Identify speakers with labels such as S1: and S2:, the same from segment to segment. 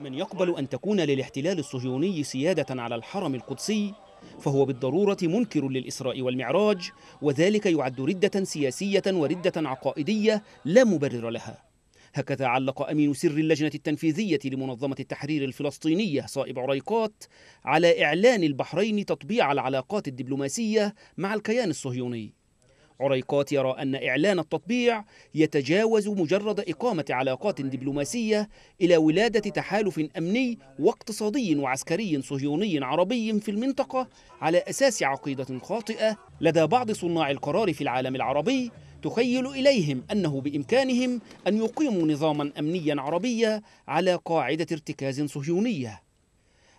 S1: من يقبل أن تكون للاحتلال الصهيوني سيادة على الحرم القدسي فهو بالضرورة منكر للإسراء والمعراج وذلك يعد ردة سياسية وردة عقائدية لا مبرر لها هكذا علق أمين سر اللجنة التنفيذية لمنظمة التحرير الفلسطينية صائب عريقات على إعلان البحرين تطبيع العلاقات الدبلوماسية مع الكيان الصهيوني عريقات يرى أن إعلان التطبيع يتجاوز مجرد إقامة علاقات دبلوماسية إلى ولادة تحالف أمني واقتصادي وعسكري صهيوني عربي في المنطقة على أساس عقيدة خاطئة لدى بعض صناع القرار في العالم العربي تخيل إليهم أنه بإمكانهم أن يقيموا نظاما أمنيا عربيا على قاعدة ارتكاز صهيونية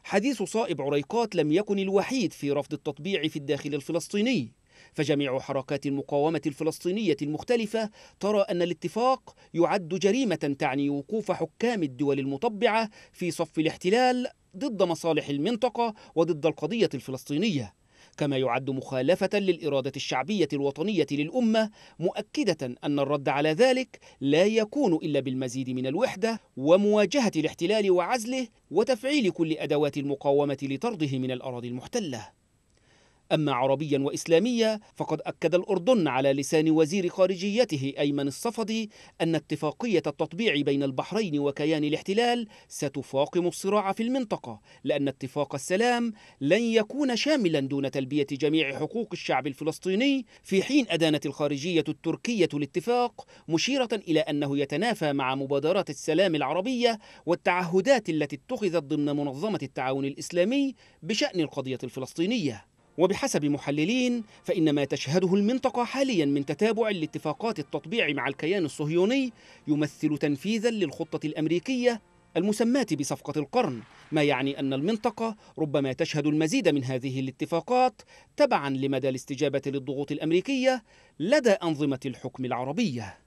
S1: حديث صائب عريقات لم يكن الوحيد في رفض التطبيع في الداخل الفلسطيني فجميع حركات المقاومة الفلسطينية المختلفة ترى أن الاتفاق يعد جريمة تعني وقوف حكام الدول المطبعة في صف الاحتلال ضد مصالح المنطقة وضد القضية الفلسطينية كما يعد مخالفة للإرادة الشعبية الوطنية للأمة مؤكدة أن الرد على ذلك لا يكون إلا بالمزيد من الوحدة ومواجهة الاحتلال وعزله وتفعيل كل أدوات المقاومة لطرده من الأراضي المحتلة أما عربيا وإسلاميا فقد أكد الأردن على لسان وزير خارجيته أيمن الصفدي أن اتفاقية التطبيع بين البحرين وكيان الاحتلال ستفاقم الصراع في المنطقة لأن اتفاق السلام لن يكون شاملا دون تلبية جميع حقوق الشعب الفلسطيني في حين أدانت الخارجية التركية الاتفاق مشيرة إلى أنه يتنافى مع مبادرات السلام العربية والتعهدات التي اتخذت ضمن منظمة التعاون الإسلامي بشأن القضية الفلسطينية وبحسب محللين فإن ما تشهده المنطقة حاليا من تتابع لاتفاقات التطبيع مع الكيان الصهيوني يمثل تنفيذا للخطة الأمريكية المسماة بصفقة القرن ما يعني أن المنطقة ربما تشهد المزيد من هذه الاتفاقات تبعا لمدى الاستجابة للضغوط الأمريكية لدى أنظمة الحكم العربية